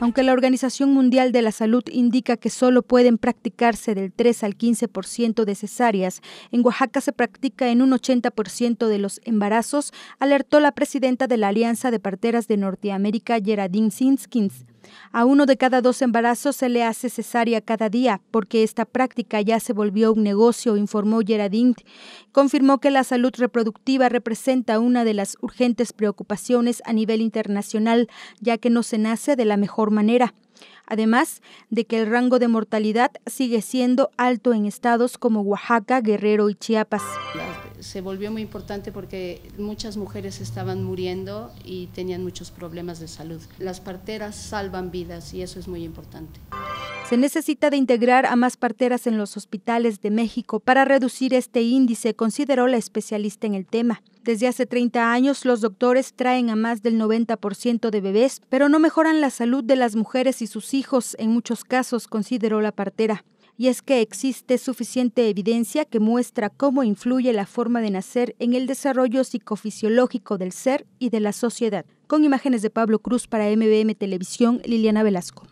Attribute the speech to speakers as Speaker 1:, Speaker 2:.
Speaker 1: Aunque la Organización Mundial de la Salud indica que solo pueden practicarse del 3 al 15% de cesáreas, en Oaxaca se practica en un 80% de los embarazos, alertó la presidenta de la Alianza de Parteras de Norteamérica, Geraldine Sinskins. A uno de cada dos embarazos se le hace cesárea cada día, porque esta práctica ya se volvió un negocio, informó Yeradint. Confirmó que la salud reproductiva representa una de las urgentes preocupaciones a nivel internacional, ya que no se nace de la mejor manera. Además de que el rango de mortalidad sigue siendo alto en estados como Oaxaca, Guerrero y Chiapas
Speaker 2: se volvió muy importante porque muchas mujeres estaban muriendo y tenían muchos problemas de salud. Las parteras salvan vidas y eso es muy importante.
Speaker 1: Se necesita de integrar a más parteras en los hospitales de México para reducir este índice, consideró la especialista en el tema. Desde hace 30 años los doctores traen a más del 90% de bebés, pero no mejoran la salud de las mujeres y sus hijos en muchos casos, consideró la partera y es que existe suficiente evidencia que muestra cómo influye la forma de nacer en el desarrollo psicofisiológico del ser y de la sociedad. Con imágenes de Pablo Cruz para MBM Televisión, Liliana Velasco.